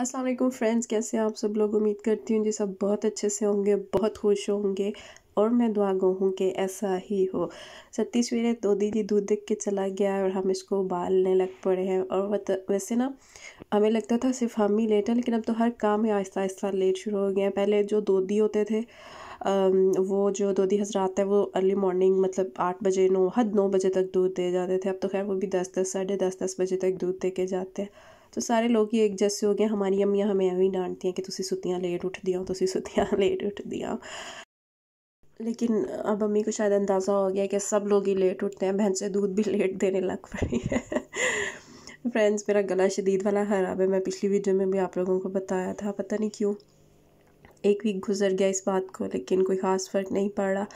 अस्सलाम वालेकुम फ्रेंड्स कैसे हैं आप सब लोग उम्मीद करती हूँ जी सब बहुत अच्छे से होंगे बहुत खुश होंगे और मैं दुआ गो हूँ कि ऐसा ही हो सती सवेरे तो दीदी दूध देख के चला गया और हम इसको उबालने लग पड़े हैं और वैसे ना हमें लगता था सिर्फ हम ही लेट हैं लेकिन अब तो हर काम में आहिस्ता आहिस्ता लेट शुरू हो गए हैं पहले जो दोधी होते थे वो जो दोधी हजरात है वो अर्ली मॉर्निंग मतलब आठ बजे नौ हद नौ बजे तक दूध दे जाते थे अब तो खैर वो भी दस दस साढ़े दस दस बजे तक दूध दे के जाते हैं तो सारे लोग ही एक जैसे हो गए हमारी अम्मियाँ हमें अभी डांटती हैं कि तुम सुतियाँ लेट उठ दिया तुम सुतियाँ लेट उठ दिया लेकिन अब अम्मी को शायद अंदाज़ा हो गया कि सब लोग ही लेट उठते हैं बहन से दूध भी लेट देने लग पड़ी है फ्रेंड्स मेरा गला शदीद वाला ख़राब है मैं पिछली वीडियो में भी आप लोगों को बताया था पता नहीं क्यों एक वीक गुजर गया इस बात को लेकिन कोई ख़ास फ़र्क नहीं पड़ रहा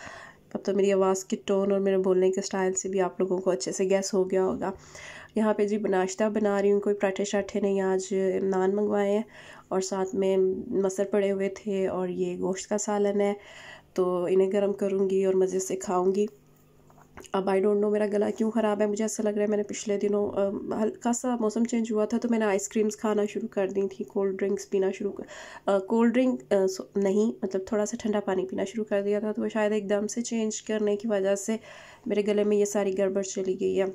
अब तो मेरी आवाज़ की टोन और मेरे बोलने के स्टाइल से भी आप लोगों को अच्छे से गैस हो गया होगा यहाँ पे जी नाश्ता बना रही हूँ कोई पराठे शराठे नहीं आज नान मंगवाए हैं और साथ में मसर पड़े हुए थे और ये गोश्त का सालन है तो इन्हें गर्म करूँगी और मज़े से खाऊँगी अब आई डोंट नो मेरा गला क्यों ख़राब है मुझे ऐसा लग रहा है मैंने पिछले दिनों हल्का सा मौसम चेंज हुआ था तो मैंने आइसक्रीम्स खाना शुरू कर दी थी कोल्ड ड्रिंक्स पीना शुरू कर कोल्ड ड्रिंक नहीं मतलब थोड़ा सा ठंडा पानी पीना शुरू कर दिया था तो शायद एकदम से चेंज करने की वजह से मेरे गले में ये सारी गड़बड़ चली गई है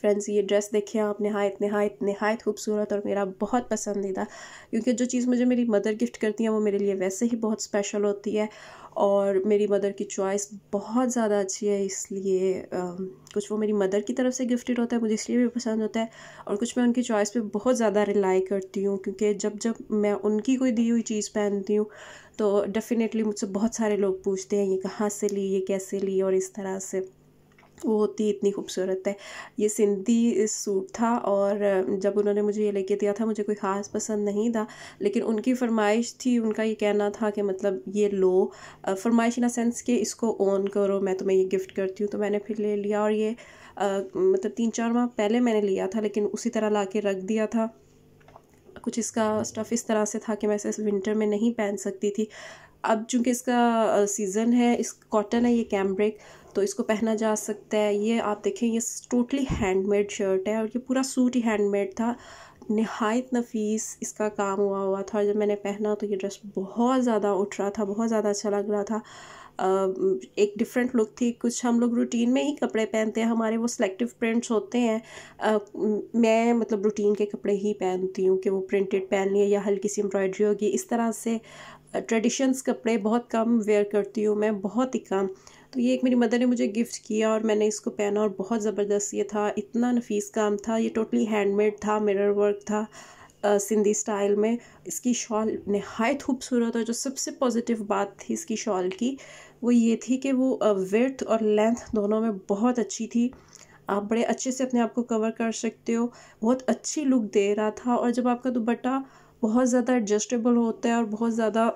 फ्रेंड्स ये ड्रेस देखिए आप नहायत नहायत नहायत खूबसूरत और मेरा बहुत पसंदीदा क्योंकि जो चीज़ मुझे मेरी मदर गिफ्ट करती हैं वो मेरे लिए वैसे ही बहुत स्पेशल होती है और मेरी मदर की चॉइस बहुत ज़्यादा अच्छी है इसलिए कुछ वो मेरी मदर की तरफ से गिफ्टेड होता है मुझे इसलिए भी पसंद होता है और कुछ मैं उनकी चॉइस पे बहुत ज़्यादा रिलाई करती हूँ क्योंकि जब जब मैं उनकी कोई दी हुई चीज़ पहनती हूँ तो डेफ़िनेटली मुझसे बहुत सारे लोग पूछते हैं ये कहाँ से ली ये कैसे ली और इस तरह से वो होती इतनी खूबसूरत है ये सिंधी सूट था और जब उन्होंने मुझे ये लेके दिया था मुझे कोई ख़ास पसंद नहीं था लेकिन उनकी फरमाइश थी उनका ये कहना था कि मतलब ये लो फरमाइश इन अ सेंस कि इसको ओन करो मैं तुम्हें ये गिफ्ट करती हूँ तो मैंने फिर ले लिया और ये आ, मतलब तीन चार माह पहले मैंने लिया था लेकिन उसी तरह ला के रख दिया था कुछ इसका स्टफ़ इस तरह से था कि मैं इसे विंटर में नहीं पहन सकती थी अब चूंकि इसका सीज़न है इस कॉटन है ये कैम्ब्रिक तो इसको पहना जा सकता है ये आप देखें ये टोटली हैंडमेड शर्ट है और ये पूरा सूट ही हैंडमेड था नहायत नफीस इसका काम हुआ हुआ था जब मैंने पहना तो ये ड्रेस बहुत ज़्यादा उठ रहा था बहुत ज़्यादा अच्छा लग रहा था एक डिफरेंट लुक थी कुछ हम लोग रूटीन में ही कपड़े पहनते हैं हमारे वो सिलेक्टिव प्रिंट्स होते हैं मैं मतलब रूटीन के कपड़े ही पहनती हूँ कि वो प्रिंटेड पहन लिए या हल्की सी एम्ब्रॉयडरी होगी इस तरह से ट्रेडिशंस कपड़े बहुत कम वेयर करती हूँ मैं बहुत ही कम तो ये एक मेरी मदर ने मुझे गिफ्ट किया और मैंने इसको पहना और बहुत ज़बरदस्त ये था इतना नफीस काम था ये टोटली हैंडमेड था मिरर वर्क था सिंधी स्टाइल में इसकी शॉल नहायत खूबसूरत और जो सबसे पॉजिटिव बात थी इसकी शॉल की वो ये थी कि वो विर्थ और लेंथ दोनों में बहुत अच्छी थी आप बड़े अच्छे से अपने आप को कवर कर सकते हो बहुत अच्छी लुक दे रहा था और जब आपका दुपट्टा बहुत ज़्यादा एडजस्टेबल होता है और बहुत ज़्यादा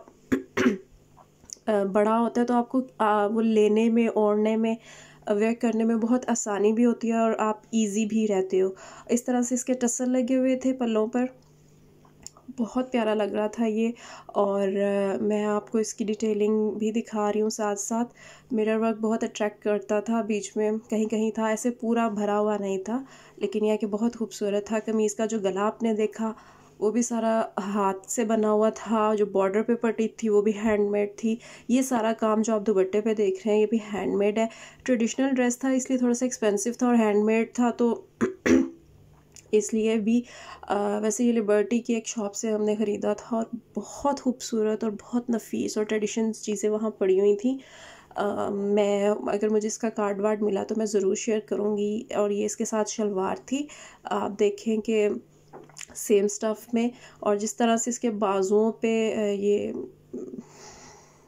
बड़ा होता है तो आपको आ, वो लेने में ओढ़ने में वेयर करने में बहुत आसानी भी होती है और आप इजी भी रहते हो इस तरह से इसके टसल लगे हुए थे पल्लों पर बहुत प्यारा लग रहा था ये और मैं आपको इसकी डिटेलिंग भी दिखा रही हूँ साथ साथ मिरर वर्क बहुत अट्रैक्ट करता था बीच में कहीं कहीं था ऐसे पूरा भरा हुआ नहीं था लेकिन यह कि बहुत खूबसूरत था कमीज़ का जो गला आपने देखा वो भी सारा हाथ से बना हुआ था जो बॉर्डर पे पटी थी वो भी हैंडमेड थी ये सारा काम जो आप दुपट्टे पे देख रहे हैं ये भी हैंडमेड है ट्रेडिशनल ड्रेस था इसलिए थोड़ा सा एक्सपेंसिव था और हैंडमेड था तो इसलिए भी आ, वैसे ये लिबर्टी की एक शॉप से हमने ख़रीदा था और बहुत खूबसूरत और बहुत नफीस और ट्रेडिशन चीज़ें वहाँ पड़ी हुई थी आ, मैं अगर मुझे इसका कार्ड वार्ड मिला तो मैं ज़रूर शेयर करूँगी और ये इसके साथ शलवार थी आप देखें कि सेम स्टफ़ में और जिस तरह से इसके बाजुओं पे ये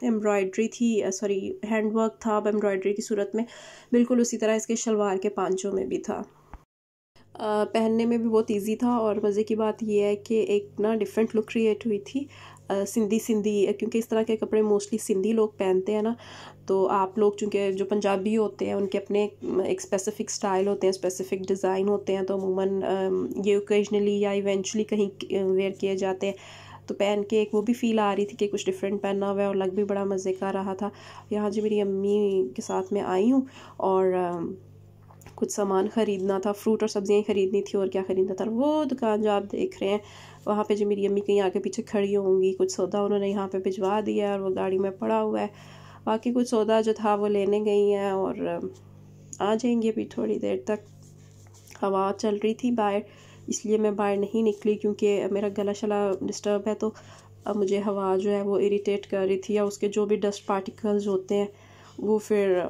एम्ब्रॉयड्री थी सॉरी हैंडवर्क था अब एम्ब्रॉयड्री की सूरत में बिल्कुल उसी तरह इसके शलवार के पांचों में भी था पहनने में भी बहुत इजी था और मज़े की बात यह है कि एक ना डिफरेंट लुक क्रिएट हुई थी सिंधी सिंधी क्योंकि इस तरह के कपड़े मोस्टली सिंधी लोग पहनते हैं ना तो आप लोग चूँकि जो पंजाबी होते हैं उनके अपने एक स्पेसिफ़िक स्टाइल होते हैं स्पेसिफ़िक डिज़ाइन होते हैं तो अमूमन ये ओकेजनली या इवेंचुअली कहीं वेयर किए जाते हैं तो पहन के एक वो भी फील आ रही थी कि कुछ डिफरेंट पहना हुआ है और लग भी बड़ा मज़े का रहा था यहाँ जी मेरी अम्मी के साथ मैं आई हूँ और कुछ सामान ख़रीदना था फ्रूट और सब्ज़ियाँ ख़रीदनी थी और क्या ख़रीदना था वो दुकान जो आप देख रहे हैं वहाँ पे जो मेरी अम्मी कहीं आगे पीछे खड़ी होंगी कुछ सौदा उन्होंने यहाँ पे भिजवा दिया है और वो गाड़ी में पड़ा हुआ है बाकी कुछ सौदा जो था वो लेने गई हैं और आ जाएंगी अभी थोड़ी देर तक हवा चल रही थी बाहर इसलिए मैं बाहर नहीं निकली क्योंकि मेरा गला शला डिस्टर्ब है तो अब मुझे हवा जो है वो इरीटेट कर रही थी या उसके जो भी डस्ट पार्टिकल्स होते हैं वो फिर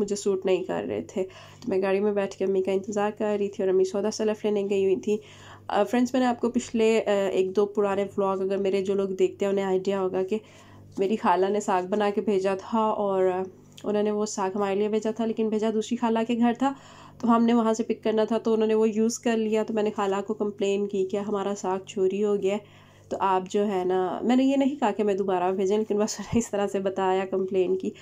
मुझे सूट नहीं कर रहे थे तो मैं गाड़ी में बैठ के अम्मी का इंतज़ार कर रही थी और अम्मी सौदा सलफ लेने गई हुई थी फ्रेंड्स मैंने आपको पिछले एक दो पुराने व्लॉग अगर मेरे जो लोग देखते हैं उन्हें आइडिया होगा कि मेरी खाला ने साग बना के भेजा था और उन्होंने वो साग हमारे लिए भेजा था लेकिन भेजा दूसरी खाला के घर था तो हमने वहाँ से पिक करना था तो उन्होंने वो यूज़ कर लिया तो मैंने खाला को कंप्लेन की कि हमारा साग चोरी हो गया तो आप जो है ना मैंने ये नहीं कहा कि मैं दोबारा भेजें लेकिन बस उन्हें इस तरह से बताया कंप्लेन की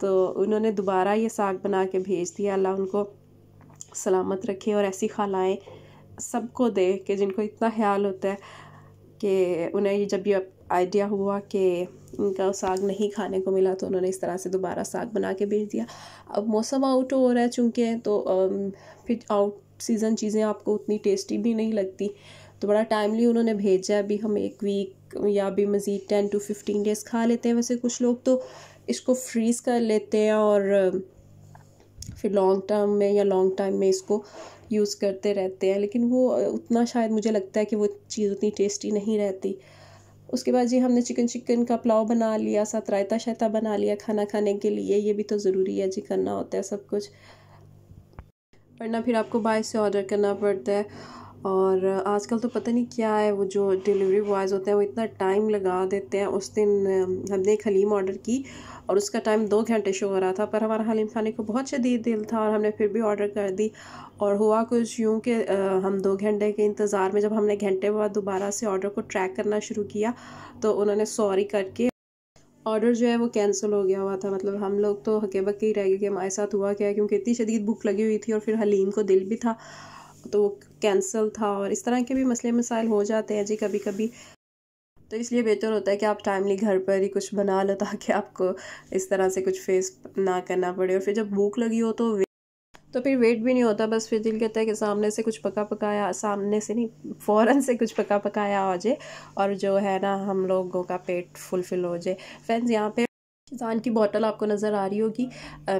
तो उन्होंने दोबारा ये साग बना के भेज दिया अल्लाह उनको सलामत रखे और ऐसी खालाएँ सबको दे कि जिनको इतना ख्याल होता है कि उन्हें ये जब ये आइडिया हुआ कि इनका साग नहीं खाने को मिला तो उन्होंने इस तरह से दोबारा साग बना के भेज दिया अब मौसम आउट हो रहा है चूँकि तो फिर आउट सीज़न चीज़ें आपको उतनी टेस्टी भी नहीं लगती तो बड़ा टाइमली उन्होंने भेजा अभी हम एक वीक या अभी मज़ीद टेन टू फिफ्टीन डेज़ खा लेते हैं वैसे कुछ लोग तो इसको फ्रीज़ कर लेते हैं और फिर लॉन्ग टर्म में या लॉन्ग टाइम में इसको यूज़ करते रहते हैं लेकिन वो उतना शायद मुझे लगता है कि वो चीज़ उतनी टेस्टी नहीं रहती उसके बाद जी हमने चिकन चिकन का पुलाव बना लिया साथ रायता शायता बना लिया खाना खाने के लिए ये भी तो ज़रूरी है जी करना होता है सब कुछ वरना फिर आपको बाहर से ऑर्डर करना पड़ता है और आजकल तो पता नहीं क्या है वो जो डिलीवरी बॉयज़ होते हैं वो इतना टाइम लगा देते हैं उस दिन हमने एक हलीम ऑर्डर की और उसका टाइम दो घंटे शो हो रहा था पर हमारा हलीम खाने को बहुत शदीद दिल था और हमने फिर भी ऑर्डर कर दी और हुआ कुछ यूँ कि हम दो घंटे के इंतज़ार में जब हमने घंटे बाद दोबारा से ऑर्डर को ट्रैक करना शुरू किया तो उन्होंने सॉरी करके ऑर्डर जो है वो कैंसिल हो गया हुआ था मतलब हम लोग तो हके बक्के ही रह गए कि हमारे साथ हुआ क्या है क्योंकि इतनी शदीद भूख लगी हुई थी और फिर हलीम को दिल भी था तो वो कैंसिल था और इस तरह के भी मसले मसाइल हो जाते हैं जी कभी कभी तो इसलिए बेहतर होता है कि आप टाइमली घर पर ही कुछ बना लो ताकि आपको इस तरह से कुछ फेस ना करना पड़े और फिर जब भूख लगी हो तो तो फिर वेट भी नहीं होता बस फिर दिल कहता है कि सामने से कुछ पका पकाया सामने से नहीं फ़ौरन से कुछ पका पकाया हो जाए और जो है ना हम लोगों का पेट फुलफिल हो जाए फ्रेंड्स यहाँ पे जान की बॉटल आपको नज़र आ रही होगी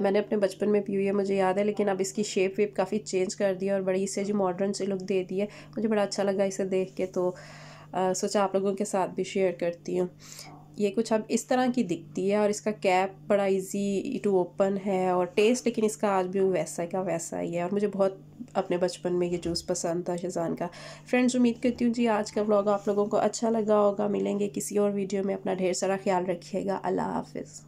मैंने अपने बचपन में पी हुई है मुझे याद है लेकिन अब इसकी शेप वेप काफ़ी चेंज कर दी है और बड़ी इसे जो मॉडर्न से लुक दे दी है मुझे बड़ा अच्छा लगा इसे देख के तो आ, सोचा आप लोगों के साथ भी शेयर करती हूँ ये कुछ अब इस तरह की दिखती है और इसका कैप बड़ा इजी टू ओपन है और टेस्ट लेकिन इसका आज भी वैसा का वैसा ही है और मुझे बहुत अपने बचपन में ये जूस पसंद था शेजान का फ्रेंड्स उम्मीद करती हूँ जी आज का ब्लॉग आप लोगों को अच्छा लगा होगा मिलेंगे किसी और वीडियो में अपना ढेर सारा ख्याल रखिएगा अल्लाह हाफिज़